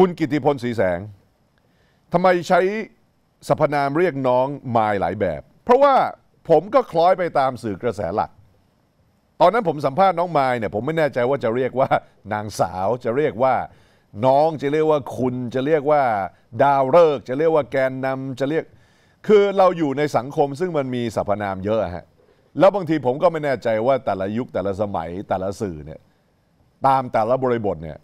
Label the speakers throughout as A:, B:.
A: คุณกิติพลสีแสง ทำไมใช้สรรพนามเรียกน้องมายหลายแบบ เพราะว่าผมก็คล้อยไปตามสื่อกระแสหลักตอนนั้นผมสัมภาษณ์น้องมายเนี่ยผมไม่แน่ใจว่าจะเรียกว่านางสาวจะเรียกว่าน้องจะเรียกว่าคุณจะเรียกว่าดาวฤกษ์จะเรียกว่าแกนนำจะเรียกคือเราอยู่ในสังคม ซึ่งมันมีสรรพนามเยอะฮะแล้วบางทีผมก็ไม่แน่ใจว่าแต่ละยุค แต่ละสมัยแต่ละสื่อเนี่ยตามแต่ละบริบทเนี่ย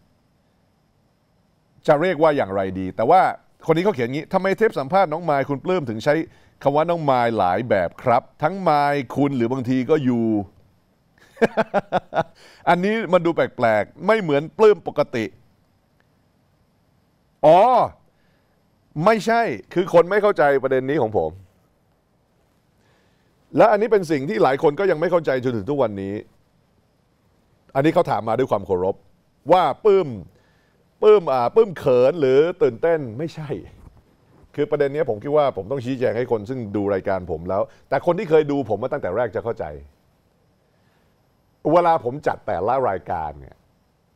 A: จะเรียกว่าอย่างไรดี แต่ว่าคนนี้เขาเขียนงี้ทำไมเทปสัมภาษณ์น้องไมค์คุณปลื้มถึงใช้คำว่าน้องไมล์หลายแบบครับ ทั้งไมล์คุณหรือบางทีก็อยู่ อันนี้มันดูแปลกๆไม่เหมือนปลื้มปกติ อ๋อ ไม่ใช่คือคนไม่เข้าใจประเด็นนี้ของผม และอันนี้เป็นสิ่งที่หลายคนก็ยังไม่เข้าใจจนถึงทุกวันนี้ อันนี้เขาถามมาด้วยความเคารพว่าปลื้มปื้มอ่าปื้มเขินหรือตื่นเต้นไม่ใช่ คือประเด็นนี้ผมคิดว่าผมต้องชี้แจงให้คนซึ่งดูรายการผมแล้ว แต่คนที่เคยดูผมมาตั้งแต่แรกจะเข้าใจ เวลาผมจัดแต่ละรายการเนี่ย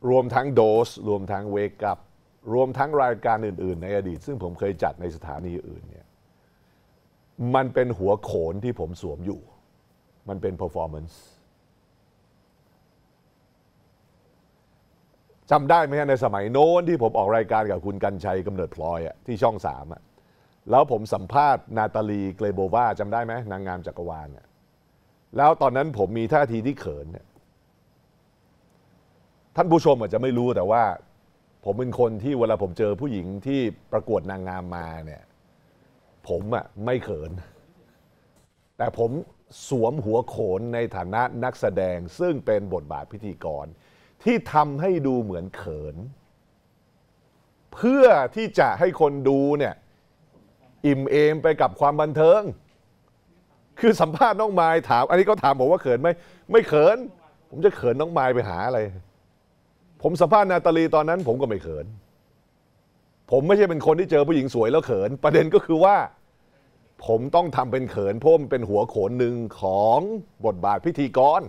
A: รวมทั้งโดสรวมทั้งเวกับ รวมทั้งรายการอื่นๆในอดีตซึ่งผมเคยจัดในสถานีอื่นเนี่ยมันเป็นหัวโขนที่ผมสวมอยู่ มันเป็น performance จำได้ไหมในสมัยโน้นที่ผมออกรายการกับคุณกัญชัยกำเนิดพลอยอะที่ช่องสามอะแล้วผมสัมภาษณ์ นาตาลีเกรโบวาจำได้ไหมนางงามจักรวาล่ยแล้วตอนนั้นผมมีท่าทีที่เขินเนี่ยท่านผู้ชมอาจจะไม่รู้แต่ว่าผมเป็นคนที่เวลาผมเจอผู้หญิงที่ประกวดนางงามมาเนี่ยผมอะไม่เขิน แต่ผมสวมหัวโขนในฐานะนักแสดงซึ่งเป็นบทบาทพิธีกรที่ทำให้ดูเหมือนเขิน เพื่อที่จะให้คนดูเนี่ยอิ่มเอม ไปกับความบันเทิง คือสัมภาษณ์น้องไม้ถามอันนี้ก็ถามผมว่าเขินไหมไม่เขิน ผมจะเขินน้องไม้ไปหาอะไร ผมสัมภาษณ์นาตาลีตอนนั้น ผมก็ไม่เขิน ผมไม่ใช่เป็นคนที่เจอผู้หญิงสวยแล้วเขิน ประเด็นก็คือว่า ผมต้องทำเป็นเขินเพราะมันเป็นหัวโขนหนึ่งของบทบาทพิธีกร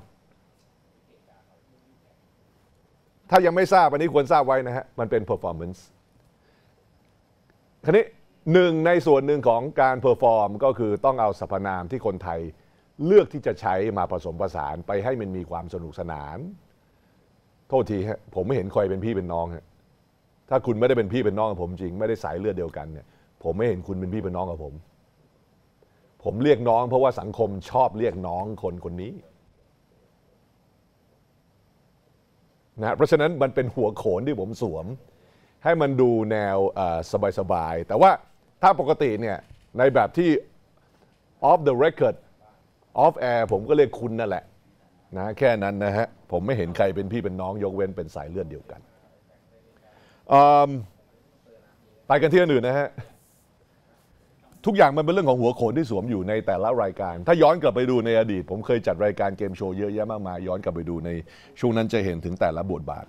A: ถ้ายังไม่ทราบอันนี้ควรทราบไว้นะฮะมันเป็น performance ครนนี้หนึ่งในส่วนหนึ่งของการ perform ก็คือต้องเอาสรรพนามที่คนไทยเลือกที่จะใช้มาผสมผสานไปให้มันมีความสนุกสนาน โทษทีฮะผมไม่เห็นใครเป็นพี่เป็นน้องฮะถ้าคุณไม่ได้เป็นพี่เป็นน้องกับผมจริงไม่ได้สายเลือดเดียวกันเนี่ยผมไม่เห็นคุณ เป็นพี่เป็นน้องกับผม ผมเรียกน้อง เพราะว่าสังคมชอบเรียกน้องคนคนนี้นะเพราะฉะนั้นมันเป็นหัวโขนที่ผมสวม ให้มันดูแนวสบายๆ แต่ว่าถ้าปกติเนี่ยในแบบที่ off the record off air ผมก็เรียกคุณนั่นแหละนะแค่นั้นนะฮะผมไม่เห็นใครเป็นพี่เป็นน้องยกเว้นเป็นสายเลือดเดียวกันไปกันที่อื่นนะฮะทุกอย่างมันเป็นเรื่องของหัวโขนที่สวมอยู่ในแต่ละรายการ ถ้าย้อนกลับไปดูในอดีต ผมเคยจัดรายการเกมโชว์เยอะแยะมากมาย ย้อนกลับไปดูในช่วงนั้นจะเห็นถึงแต่ละบทบาท